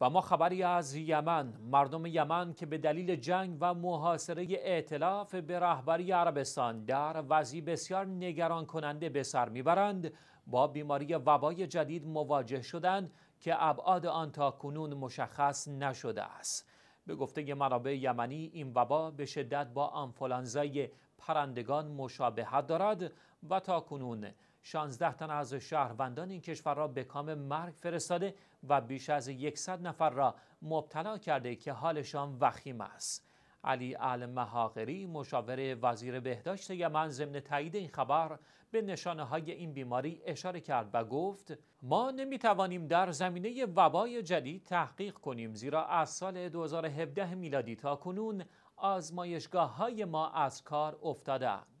و ما خبری از یمن مردم یمن که به دلیل جنگ و محاصره اعتلاف به رهبری عربستان در وضعی بسیار نگران کننده به سر میبرند با بیماری وبای جدید مواجه شدند که ابعاد آن تا کنون مشخص نشده است به گفته منابع یمنی این وبا به شدت با آنفولانزای پرندگان مشابهت دارد و تا کنون 16 تن از شهروندان این کشور را به کام مرگ فرستاده و بیش از 100 نفر را مبتلا کرده که حالشان وخیم است. علی المهاقری مشاور وزیر بهداشت یمن ضمن تایید این خبر به نشانه های این بیماری اشاره کرد و گفت ما نمی توانیم در زمینه وبای جدید تحقیق کنیم زیرا از سال 2017 میلادی تا کنون آزمایشگاه های ما از کار افتادند.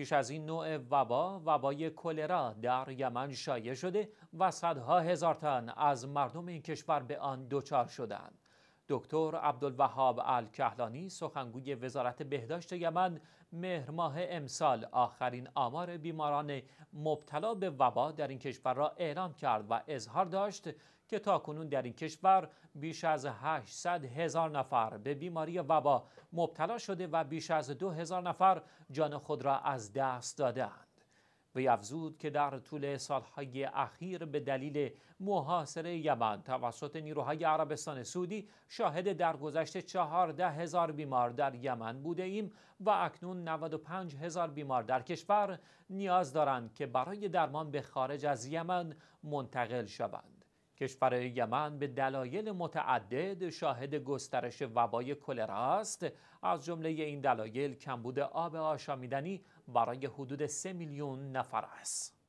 پیش از این نوع وبا وبای کلرا در یمن شایع شده و صدها هزار تن از مردم این کشور به آن دچار شدند دکتر عبدالوهاب الکهلانی سخنگوی وزارت بهداشت یمن مهرماه ماه امسال آخرین آمار بیماران مبتلا به وبا در این کشور را اعلام کرد و اظهار داشت که تاکنون در این کشور بیش از 800 هزار نفر به بیماری وبا مبتلا شده و بیش از 2000 نفر جان خود را از دست دادند. وی افزود که در طول سالهای اخیر به دلیل محاصره یمن توسط نیروهای عربستان سعودی شاهد درگذشت 14 هزار بیمار در یمن بوده ایم و اکنون 95 هزار بیمار در کشور نیاز دارند که برای درمان به خارج از یمن منتقل شوند. کشور یمن به دلایل متعدد شاهد گسترش وبای کلرا است از جمله این دلایل کمبود آب آشامیدنی برای حدود 3 میلیون نفر است